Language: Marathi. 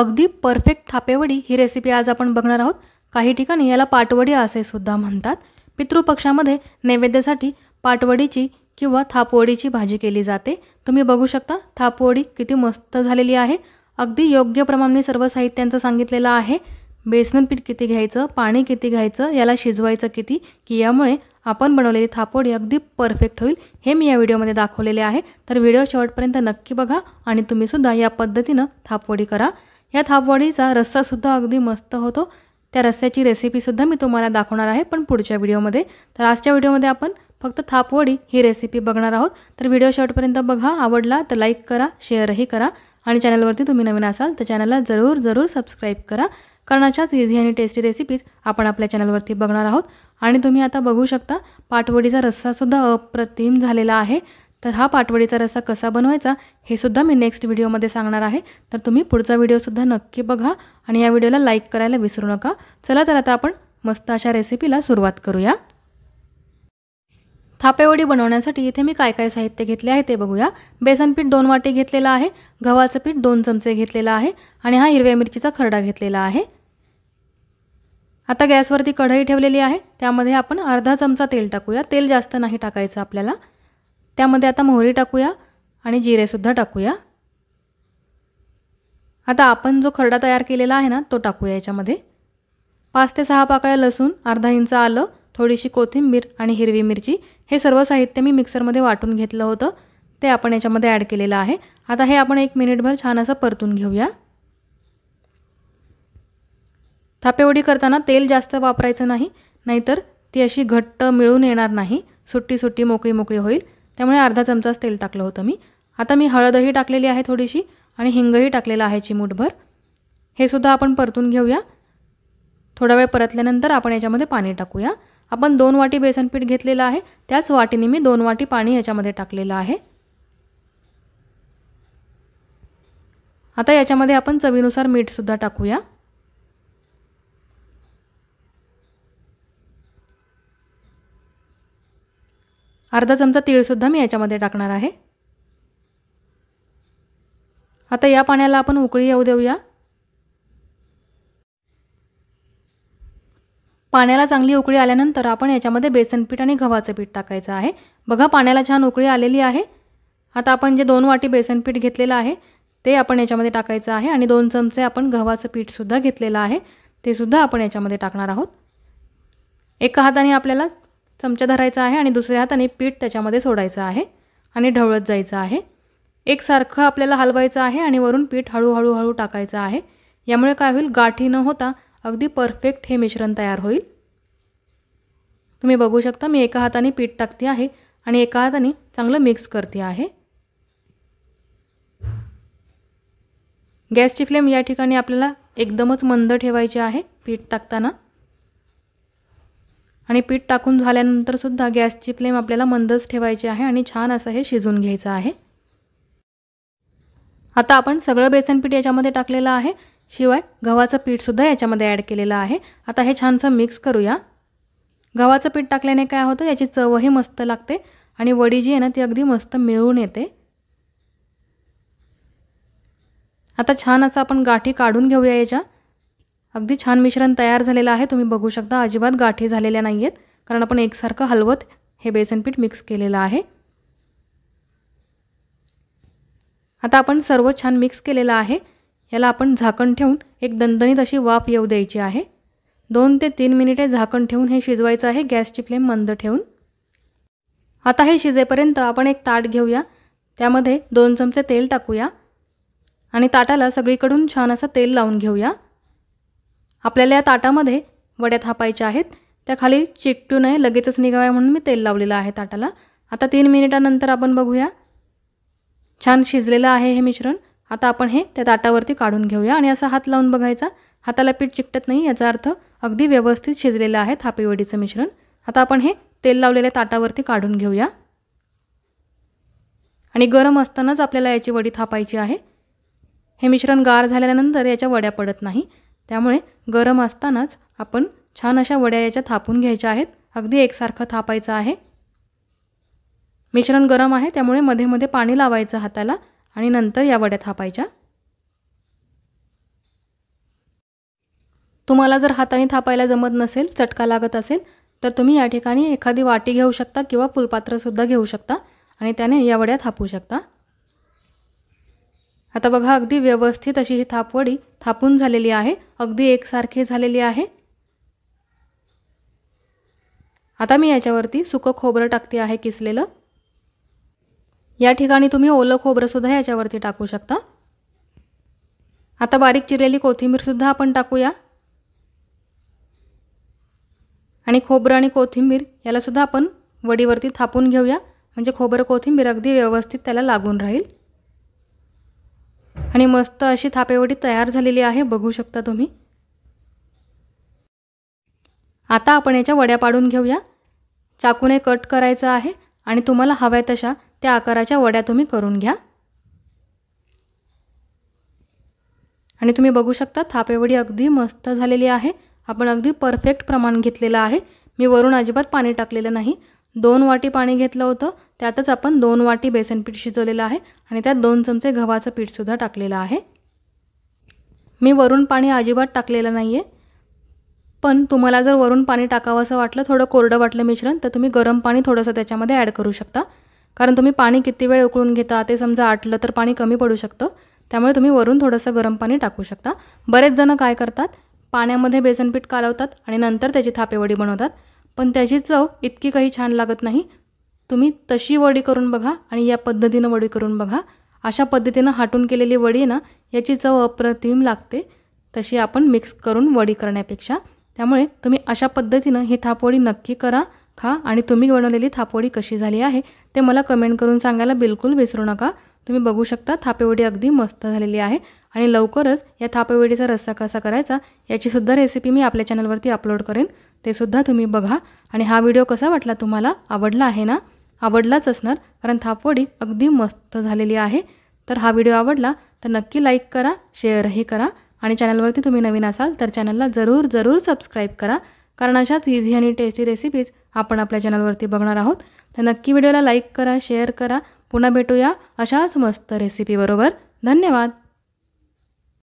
अगदी परफेक्ट थापेवडी ही रेसिपी आज आपण बघणार आहोत काही ठिकाणी याला पाटवडी असे सुद्धा म्हणतात पितृपक्षामध्ये नैवेद्यासाठी पाटवडीची किंवा थापवडीची भाजी केली जाते तुम्ही बघू शकता थापवडी किती मस्त झालेली आहे अगदी योग्य प्रमाणे सर्व साहित्यांचं सांगितलेलं आहे बेसन पीठ किती घ्यायचं पाणी किती घ्यायचं याला शिजवायचं किती की यामुळे आपण बनवलेली थापोडी अगदी परफेक्ट होईल हे मी या व्हिडिओमध्ये दाखवलेले आहे तर व्हिडिओ शेवटपर्यंत नक्की बघा आणि तुम्हीसुद्धा या पद्धतीनं थापवडी करा या थापवाडीचा रस्सासुद्धा अगदी मस्त होतो त्या रस्स्याची रेसिपीसुद्धा मी तुम्हाला दाखवणार आहे पण पुढच्या व्हिडिओमध्ये तर आजच्या व्हिडिओमध्ये आपण फक्त थापवडी ही रेसिपी बघणार आहोत तर व्हिडिओ शेवटपर्यंत बघा आवडला तर लाईक करा शेअरही करा आणि चॅनलवरती तुम्ही नवीन असाल तर चॅनलला जरूर जरूर सबस्क्राईब करा कारण इझी आणि टेस्टी रेसिपीज आपण आपल्या चॅनलवरती बघणार आहोत आणि तुम्ही आता बघू शकता पाटवडीचा रस्सासुद्धा अप्रतिम झालेला आहे तर हा पाटवडीचा रसा कसा बनवायचा हे सुद्धा मी नेक्स्ट व्हिडिओमध्ये सांगणार आहे तर तुम्ही पुढचा व्हिडिओसुद्धा नक्की बघा आणि या व्हिडिओला लाईक करायला विसरू नका चला तर आता आपण मस्त अशा रेसिपीला सुरुवात करूया थापेवडी बनवण्यासाठी इथे मी काय काय साहित्य घेतले आहे ते बघूया बेसन पीठ दोन वाटे घेतलेलं आहे गव्हाचं पीठ दोन चमचे घेतलेलं आहे आणि हा हिरव्या मिरचीचा खरडा घेतलेला आहे आता गॅसवरती कढई ठेवलेली आहे त्यामध्ये आपण अर्धा चमचा तेल टाकूया तेल जास्त नाही टाकायचं आपल्याला त्यामध्ये आता मोहरी टाकूया आणि जिरेसुद्धा टाकूया आता आपण जो खरडा तयार केलेला आहे ना तो टाकूया याच्यामध्ये पाच ते सहा पाकळ्या लसूण अर्धा इंच आलं थोडीशी कोथिंबीर आणि हिरवी मिरची हे सर्व साहित्य मी मिक्सरमध्ये वाटून घेतलं होतं ते आपण याच्यामध्ये ॲड केलेलं आहे आता हे आपण एक मिनिटभर छान असं परतून घेऊया थापेवडी करताना तेल जास्त वापरायचं नाही नाहीतर ती अशी घट्ट मिळून येणार नाही सुट्टी सुट्टी मोकळी मोकळी होईल त्यामुळे अर्धा चमचाच तेल टाकलं होतं मी आता मी हळदही टाकलेली आहे थोडीशी आणि हिंगही टाकलेला आहे चिमूटभर हे सुद्धा आपण परतून घेऊया थोडा वेळ परतल्यानंतर आपण याच्यामध्ये पाणी टाकूया आपण दोन वाटी बेसनपीठ घेतलेलं आहे त्याच वाटीने मी दोन वाटी पाणी याच्यामध्ये टाकलेलं आहे आता याच्यामध्ये आपण चवीनुसार मीठसुद्धा टाकूया अर्धा चमचा तीळसुद्धा मी याच्यामध्ये टाकणार आहे आता या पाण्याला आपण उकळी येऊ देऊया पाण्याला चांगली उकळी आल्यानंतर आपण याच्यामध्ये बेसन पीठ आणि गव्हाचं पीठ टाकायचं आहे बघा पाण्याला छान उकळी आलेली आहे आता आपण जे दोन वाटी बेसन पीठ घेतलेलं आहे ते आपण याच्यामध्ये टाकायचं आहे आणि दोन चमचे आपण गव्हाचं पीठसुद्धा घेतलेलं आहे तेसुद्धा आपण याच्यामध्ये टाकणार आहोत एका हाताने आपल्याला चमचा धरायचा आहे आणि दुसऱ्या हाताने पीठ त्याच्यामध्ये सोडायचं आहे आणि ढवळत जायचं आहे एकसारखं आपल्याला हलवायचं आहे आणि वरून पीठ हळूहळू हळू टाकायचं आहे यामुळे काय होईल गाठी न होता अगदी परफेक्ट हे मिश्रण तयार होईल तुम्ही बघू शकता मी एका हाताने पीठ टाकते आहे आणि एका हाताने चांगलं मिक्स करते आहे गॅसची फ्लेम या ठिकाणी आपल्याला एकदमच मंद ठेवायची आहे पीठ टाकताना आणि पीठ टाकून झाल्यानंतरसुद्धा गॅसची फ्लेम आपल्याला मंदच ठेवायची आहे आणि छान असं हे शिजून घ्यायचं आहे आता आपण सगळं बेसन पीठ याच्यामध्ये टाकलेलं आहे शिवाय गव्हाचं पीठसुद्धा याच्यामध्ये ॲड केलेलं आहे आता हे छानसं मिक्स करूया गव्हाचं पीठ टाकल्याने काय होतं याची चवही मस्त लागते आणि वडी जी आहे ना ती अगदी मस्त मिळून येते आता छान असं आपण गाठी काढून घेऊया याच्या अगदी छान मिश्रण तयार झालेलं आहे तुम्ही बघू शकता अजिबात गाठी झालेल्या नाही आहेत कारण आपण एकसारखं हलवत हे बेसनपीठ मिक्स केलेलं आहे आता आपण सर्व छान मिक्स केलेलं आहे याला आपण झाकण ठेवून एक दणदणीत अशी वाफ येऊ द्यायची आहे दोन ते तीन मिनिटे झाकण ठेवून हे शिजवायचं आहे गॅसची फ्लेम मंद ठेवून आता हे शिजेपर्यंत आपण एक ताट घेऊया त्यामध्ये दोन चमचे तेल टाकूया आणि ताटाला सगळीकडून छान असं तेल लावून घेऊया आपल्याला या ताटामध्ये वड्या थापायच्या आहेत त्या खाली चिकटू नये लगेचच निघाव्या म्हणून मी तेल लावलेलं आहे ताटाला आता तीन मिनिटानंतर आपण बघूया छान शिजलेलं आहे हे मिश्रण आता आपण हे त्या ताटावरती काढून घेऊया आणि असा हात लावून बघायचा हाताला पीठ चिकटत नाही याचा अर्थ अगदी व्यवस्थित शिजलेलं आहे थापीवडीचं मिश्रण आता आपण हे तेल लावलेल्या ताटावरती काढून घेऊया आणि गरम असतानाच आपल्याला याची वडी थापायची आहे हे मिश्रण गार झाल्यानंतर याच्या वड्या पडत नाही त्यामुळे गरम असतानाच आपण छान अशा वड्या याच्या थापून घ्यायच्या आहेत अगदी एकसारखं थापायचं आहे मिश्रण गरम आहे त्यामुळे मध्ये मध्ये पाणी लावायचं हाताला आणि नंतर या वड्या थापायच्या तुम्हाला जर हाताने थापायला जमत नसेल चटका लागत असेल तर तुम्ही या ठिकाणी एखादी वाटी घेऊ शकता किंवा फुलपात्रसुद्धा घेऊ शकता आणि त्याने या वड्या थापू शकता आता बघा अगदी व्यवस्थित अशी ही थापवडी थापून झालेली आहे अगदी एकसारखी झालेली आहे आता मी याच्यावरती सुकं खोबरं टाकते आहे किसलेलं या ठिकाणी तुम्ही ओलं खोबरंसुद्धा याच्यावरती टाकू शकता आता बारीक चिरलेली कोथिंबीरसुद्धा आपण टाकूया आणि खोबरं आणि कोथिंबीर यालासुद्धा आपण वडीवरती थापून घेऊया म्हणजे खोबरं कोथिंबीर अगदी व्यवस्थित त्याला लागून राहील आणि मस्त अशी थापेवडी तयार झालेली आहे बघू शकता तुम्ही आता आपण याच्या वड्या पाडून घेऊया चाकूने कट करायचं आहे आणि तुम्हाला हव्या तशा त्या आकाराच्या वड्या तुम्ही करून घ्या आणि तुम्ही बघू शकता थापेवडी अगदी मस्त झालेली आहे आपण अगदी परफेक्ट प्रमाण घेतलेलं आहे मी वरून अजिबात पाणी टाकलेलं नाही दोन वाटी पाणी घेतलं होतं त्यातच आपण दोन वाटी बेसन पीठ शिजवलेलं आहे आणि त्यात दोन चमचे गव्हाचं पीठसुद्धा टाकलेलं आहे मी वरून पाणी अजिबात टाकलेलं नाही आहे पण तुम्हाला जर वरून पाणी टाकावं असं वाटलं थोडं कोरडं वाटलं मिश्रण तर तुम्ही गरम पाणी थोडंसं त्याच्यामध्ये ॲड करू शकता कारण तुम्ही पाणी किती वेळ उकळून घेता ते समजा आटलं तर पाणी कमी पडू शकतं त्यामुळे तुम्ही वरून थोडंसं गरम पाणी टाकू शकता बरेच जणं काय करतात पाण्यामध्ये बेसनपीठ कालवतात आणि नंतर त्याची थापेवडी बनवतात पण त्याची चव इतकी काही छान लागत नाही तुम्ही तशी वडी करून बघा आणि या पद्धतीनं वडी करून बघा अशा पद्धतीनं हाटून केलेली वडी ना याची चव अप्रतिम लागते तशी आपण मिक्स करून वडी करण्यापेक्षा त्यामुळे तुम्ही अशा पद्धतीनं ही थापवडी नक्की करा खा आणि तुम्ही बनवलेली थापवडी कशी झाली आहे ते मला कमेंट करून सांगायला बिलकुल विसरू नका तुम्ही बघू शकता थापेवडी अगदी मस्त झालेली आहे आणि लवकरच या थापवेडीचा रस्सा कसा करायचा याचीसुद्धा रेसिपी मी आपल्या चॅनलवरती अपलोड करेन तेसुद्धा तुम्ही बघा आणि हा व्हिडिओ कसा वाटला तुम्हाला आवडला आहे ना आवडलाच असणार कारण थापवडी अगदी मस्त झालेली आहे तर हा व्हिडिओ आवडला तर नक्की लाईक करा शेअरही करा आणि चॅनलवरती तुम्ही नवीन असाल तर चॅनलला जरूर जरूर सबस्क्राईब करा कारण अशाच इझी आणि टेस्टी रेसिपीज आपण आपल्या चॅनलवरती बघणार आहोत तर नक्की व्हिडिओला लाईक करा शेअर करा पुन्हा भेटूया अशाच मस्त रेसिपीबरोबर धन्यवाद